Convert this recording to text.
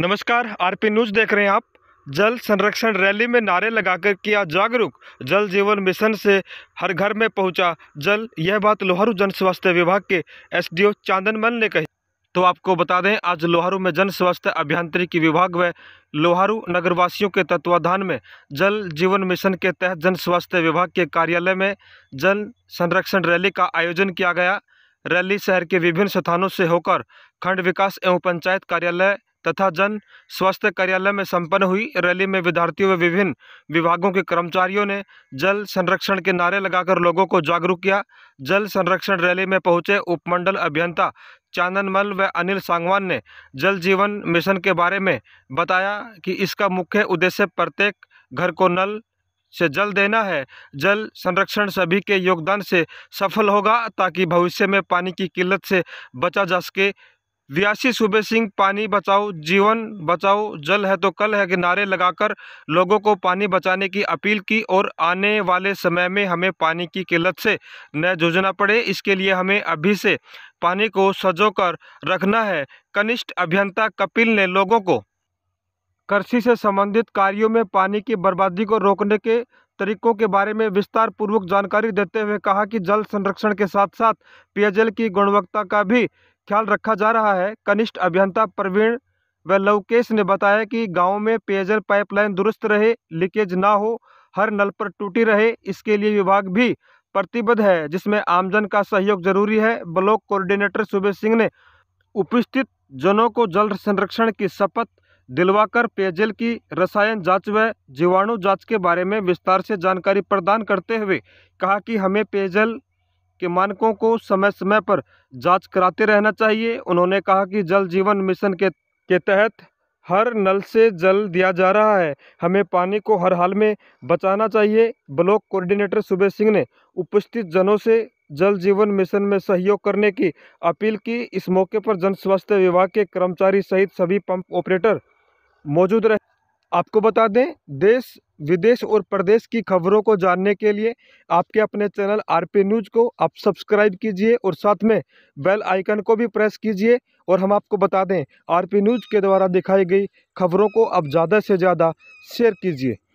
नमस्कार RP news देख रहे हैं आप जल संरक्षण रैली में नारे लगाकर किया जागरूक जल जीवन मिशन से हर घर में पहुंचा जल यह बात लोहारू जन स्वास्थ्य विभाग के एसडीओ चांदन मल ने कही तो आपको बता दें आज लोहारू में जन स्वास्थ्य अभियांत्रिकी विभाग व लोहारू नगरवासियों के तत्वाधान में जल जीवन मिशन के तहत जन स्वास्थ्य विभाग के कार्यालय में जल संरक्षण रैली का आयोजन किया गया रैली शहर के विभिन्न स्थानों से होकर खंड विकास एवं पंचायत कार्यालय तथा जन स्वास्थ्य कार्यालय में संपन्न हुई रैली में विद्यार्थियों व विभिन्न विभागों के कर्मचारियों ने जल संरक्षण के नारे लगाकर लोगों को जागरूक किया जल संरक्षण रैली में पहुंचे उपमंडल अभियंता चांदन मल व अनिल सांगवान ने जल जीवन मिशन के बारे में बताया कि इसका मुख्य उद्देश्य प्रत्येक घर को नल से जल देना है जल संरक्षण सभी के योगदान से सफल होगा ताकि भविष्य में पानी की किल्लत से बचा जा सके बयासी सूबे सिंह पानी बचाओ जीवन बचाओ जल है तो कल है कि नारे लगाकर लोगों को पानी बचाने की अपील की और आने वाले समय में हमें पानी की किल्लत से न जूझना पड़े इसके लिए हमें अभी से पानी को सजो कर रखना है कनिष्ठ अभियंता कपिल ने लोगों को कृषि से संबंधित कार्यों में पानी की बर्बादी को रोकने के तरीकों के बारे में विस्तार पूर्वक जानकारी देते हुए कहा कि जल संरक्षण के साथ साथ पेयजल की गुणवत्ता का भी ख्याल रखा जा रहा है कनिष्ठ अभियंता प्रवीण व लवकेश ने बताया कि गांव में पेयजल पाइपलाइन दुरुस्त रहे लीकेज ना हो हर नल पर टूटी रहे इसके लिए विभाग भी प्रतिबद्ध है जिसमें आमजन का सहयोग जरूरी है ब्लॉक कोऑर्डिनेटर सुबे सिंह ने उपस्थित जनों को जल संरक्षण की शपथ दिलवाकर पेयजल की रसायन जांच व जीवाणु जांच के बारे में विस्तार से जानकारी प्रदान करते हुए कहा कि हमें पेयजल के मानकों को समय समय पर जांच कराते रहना चाहिए उन्होंने कहा कि जल जीवन मिशन के के तहत हर नल से जल दिया जा रहा है हमें पानी को हर हाल में बचाना चाहिए ब्लॉक कोऑर्डिनेटर सुबे सिंह ने उपस्थित जनों से जल जीवन मिशन में सहयोग करने की अपील की इस मौके पर जन स्वास्थ्य विभाग के कर्मचारी सहित सभी पंप ऑपरेटर मौजूद रहे आपको बता दें देश विदेश और प्रदेश की खबरों को जानने के लिए आपके अपने चैनल आरपी न्यूज़ को आप सब्सक्राइब कीजिए और साथ में बेल आइकन को भी प्रेस कीजिए और हम आपको बता दें आरपी न्यूज़ के द्वारा दिखाई गई खबरों को आप ज़्यादा से ज़्यादा शेयर कीजिए